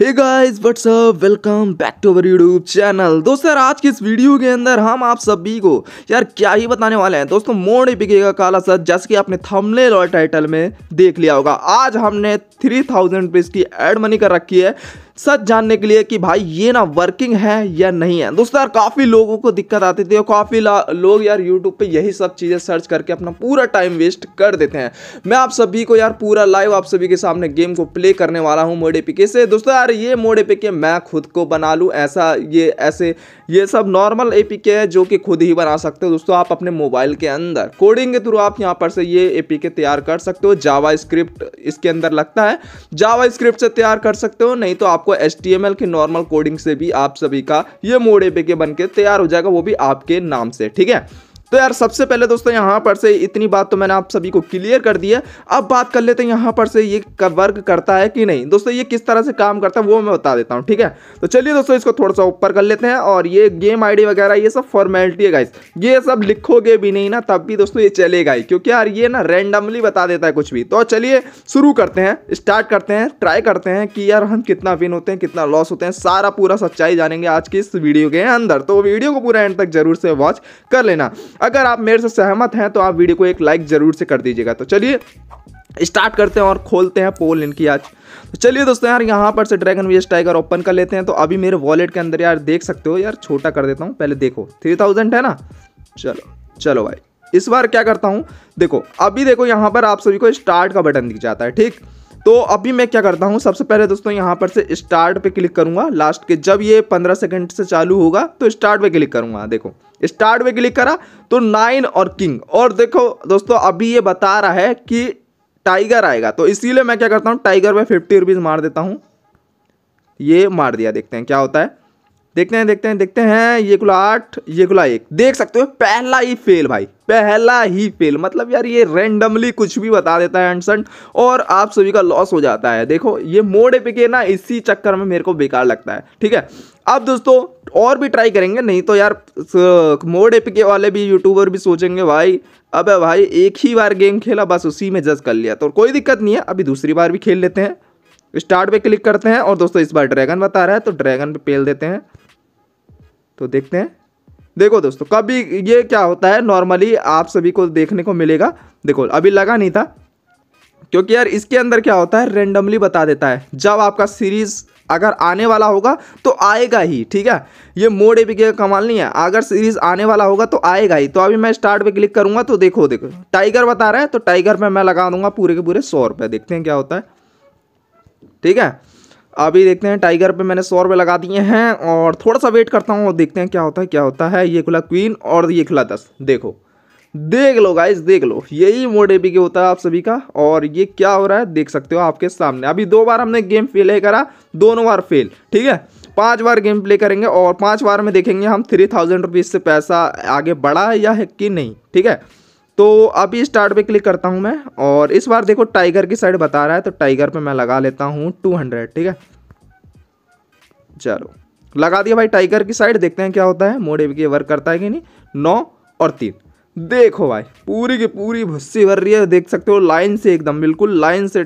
hey guys up welcome back to our YouTube channel दोस्तों यार आज की इस वीडियो के अंदर हम आप सभी को यार क्या ही बताने वाले हैं दोस्तों मोड़ ही बिकेगा काला सर जैसे कि आपने थंबनेल और टाइटल में देख लिया होगा आज हमने थ्री थाउजेंड रुपीज की एड मनी कर रखी है सच जानने के लिए कि भाई ये ना वर्किंग है या नहीं है दोस्तों यार काफ़ी लोगों को दिक्कत आती थी और काफ़ी लोग यार यूट्यूब पे यही सब चीज़ें सर्च करके अपना पूरा टाइम वेस्ट कर देते हैं मैं आप सभी को यार पूरा लाइव आप सभी के सामने गेम को प्ले करने वाला हूँ मोड पिके से दोस्तों यार ये मोड पिके मैं खुद को बना लूँ ऐसा ये ऐसे ये सब नॉर्मल एपीके है जो कि खुद ही बना सकते हो दोस्तों आप अपने मोबाइल के अंदर कोडिंग के थ्रू आप यहाँ पर से ये एपीके तैयार कर सकते हो जावा इसके अंदर लगता है जावा से तैयार कर सकते हो नहीं तो आप आपको एल की नॉर्मल कोडिंग से भी आप सभी का ये मोड के बन के तैयार हो जाएगा वो भी आपके नाम से ठीक है तो यार सबसे पहले दोस्तों यहाँ पर से इतनी बात तो मैंने आप सभी को क्लियर कर दिया है अब बात कर लेते हैं यहाँ पर से ये वर्क करता है कि नहीं दोस्तों ये किस तरह से काम करता है वो मैं बता देता हूँ ठीक है तो चलिए दोस्तों इसको थोड़ा सा ऊपर कर लेते हैं और ये गेम आई वगैरह ये सब फॉर्मेलिटी है गाइस ये सब लिखोगे भी नहीं ना तब भी दोस्तों ये चलेगा ही क्योंकि यार ये ना रेंडमली बता देता है कुछ भी तो चलिए शुरू करते हैं स्टार्ट करते हैं ट्राई करते हैं कि यार हम कितना विन होते हैं कितना लॉस होते हैं सारा पूरा सच्चाई जानेंगे आज की इस वीडियो के अंदर तो वीडियो को पूरा एंड तक जरूर से वॉच कर लेना अगर आप मेरे से सहमत हैं तो आप वीडियो को एक लाइक ज़रूर से कर दीजिएगा तो चलिए स्टार्ट करते हैं और खोलते हैं पोल इनकी आज तो चलिए दोस्तों यार यहाँ पर से ड्रैगन वीएस टाइगर ओपन कर लेते हैं तो अभी मेरे वॉलेट के अंदर यार देख सकते हो यार छोटा कर देता हूँ पहले देखो थ्री थाउजेंड है ना चलो चलो भाई इस बार क्या करता हूँ देखो अभी देखो यहाँ पर आप सभी को स्टार्ट का बटन दिख जाता है ठीक तो अभी मैं क्या करता हूँ सबसे पहले दोस्तों यहाँ पर से स्टार्ट पे क्लिक करूँगा लास्ट के जब ये पंद्रह सेकंड से चालू होगा तो स्टार्ट पे क्लिक करूंगा देखो स्टार्ट पे क्लिक करा तो नाइन और किंग और देखो दोस्तों अभी ये बता रहा है कि टाइगर आएगा तो इसीलिए मैं क्या करता हूँ टाइगर में फिफ्टी रुपीज़ मार देता हूँ ये मार दिया देखते हैं क्या होता है देखते हैं देखते हैं देखते हैं ये खुला आठ ये खुला एक देख सकते हो पहला ही फेल भाई पहला ही फेल मतलब यार ये रेंडमली कुछ भी बता देता है एंडसन और आप सभी का लॉस हो जाता है देखो ये मोड पे के ना इसी चक्कर में मेरे को बेकार लगता है ठीक है अब दोस्तों और भी ट्राई करेंगे नहीं तो यार मोड एपिक वाले भी यूट्यूबर भी सोचेंगे भाई अब भाई एक ही बार गेम खेला बस उसी में जज कर लिया तो कोई दिक्कत नहीं है अभी दूसरी बार भी खेल लेते हैं स्टार्ट पे क्लिक करते हैं और दोस्तों इस बार ड्रैगन बता रहा है तो ड्रैगन पे पेल देते हैं तो देखते हैं देखो दोस्तों कभी ये क्या होता है नॉर्मली आप सभी को देखने को मिलेगा देखो अभी लगा नहीं था क्योंकि यार इसके अंदर क्या होता है रेंडमली बता देता है जब आपका सीरीज़ अगर आने वाला होगा तो आएगा ही ठीक है ये मोड एपी का कमाल नहीं है अगर सीरीज आने वाला होगा तो आएगा ही तो अभी मैं स्टार्ट पे क्लिक करूंगा तो देखो देखो टाइगर बता रहा है तो टाइगर पे मैं लगा दूंगा पूरे के पूरे सौ रुपए देखते हैं क्या होता है ठीक है अभी देखते हैं टाइगर पे मैंने सौ रुपये लगा दिए हैं और थोड़ा सा वेट करता हूँ और देखते हैं क्या होता है क्या होता है ये खुला क्वीन और ये खुला दस देखो देख लो गाइज देख लो यही मोड एपी के होता है आप सभी का और ये क्या हो रहा है देख सकते हो आपके सामने अभी दो बार हमने गेम प्ले करा दोनों बार फेल ठीक है पांच बार गेम प्ले करेंगे और पांच बार में देखेंगे हम थ्री थाउजेंड रुपीज़ से पैसा आगे बढ़ा है या है कि नहीं ठीक है तो अभी स्टार्ट पे क्लिक करता हूँ मैं और इस बार देखो टाइगर की साइड बता रहा है तो टाइगर पे मैं लगा लेता हूँ टू हंड्रेड ठीक है चलो लगा दिया भाई टाइगर की साइड देखते हैं क्या होता है मोड एवी वर्क करता है कि नहीं नौ और तीन देखो भाई पूरी की पूरी भुस्सी भर रही है देख सकते हो लाइन से एकदम बिल्कुल लाइन से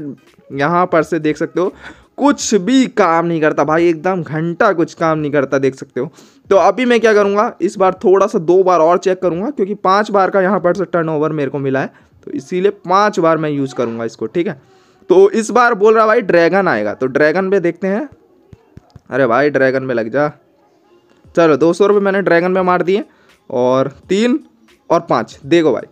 यहाँ पर से देख सकते हो कुछ भी काम नहीं करता भाई एकदम घंटा कुछ काम नहीं करता देख सकते हो तो अभी मैं क्या करूँगा इस बार थोड़ा सा दो बार और चेक करूँगा क्योंकि पाँच बार का यहाँ पर से टर्न मेरे को मिला है तो इसीलिए पाँच बार मैं यूज़ करूँगा इसको ठीक है तो इस बार बोल रहा भाई ड्रैगन आएगा तो ड्रैगन पे देखते हैं अरे भाई ड्रैगन में लग जा चलो दो सौ रुपये मैंने ड्रैगन में मार दिए और तीन और पाँच देखो भाई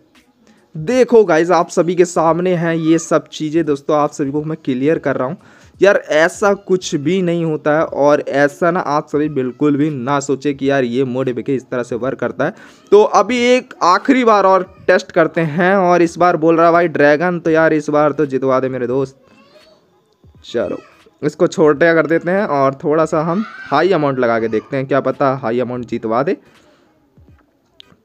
देखो गाइज आप सभी के सामने हैं ये सब चीज़ें दोस्तों आप सभी को मैं क्लियर कर रहा हूँ यार ऐसा कुछ भी नहीं होता है और ऐसा ना आप सभी बिल्कुल भी ना सोचे कि यार ये मोड बेके इस तरह से वर्क करता है तो अभी एक आखिरी बार और टेस्ट करते हैं और इस बार बोल रहा भाई ड्रैगन तो यार इस बार तो जितवा दे मेरे दोस्त चलो इसको छोटे कर देते हैं और थोड़ा सा हम हाई अमाउंट लगा के देखते हैं क्या पता हाई अमाउंट जीतवा दे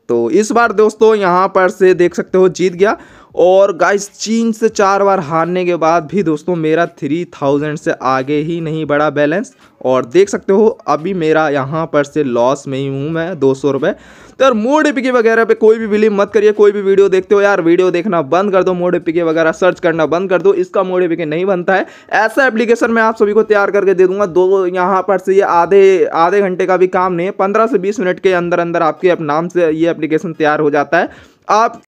तो इस बार दोस्तों यहाँ पर से देख सकते हो जीत गया और गाइस चीन से चार बार हारने के बाद भी दोस्तों मेरा थ्री थाउजेंड से आगे ही नहीं बढ़ा बैलेंस और देख सकते हो अभी मेरा यहाँ पर से लॉस में ही हूँ मैं दो सौ रुपये तो यार मोड एपिके वगैरह पे कोई भी बिलीव मत करिए कोई भी वीडियो देखते हो यार वीडियो देखना बंद कर दो मोड एपिके वगैरह सर्च करना बंद कर दो इसका मोड एपिके नहीं बनता है ऐसा एप्लीकेशन मैं आप सभी को तैयार करके दे दूंगा दो यहाँ पर से ये आधे आधे घंटे का भी काम नहीं है पंद्रह से बीस मिनट के अंदर अंदर आपके नाम से ये एप्लीकेशन तैयार हो जाता है आप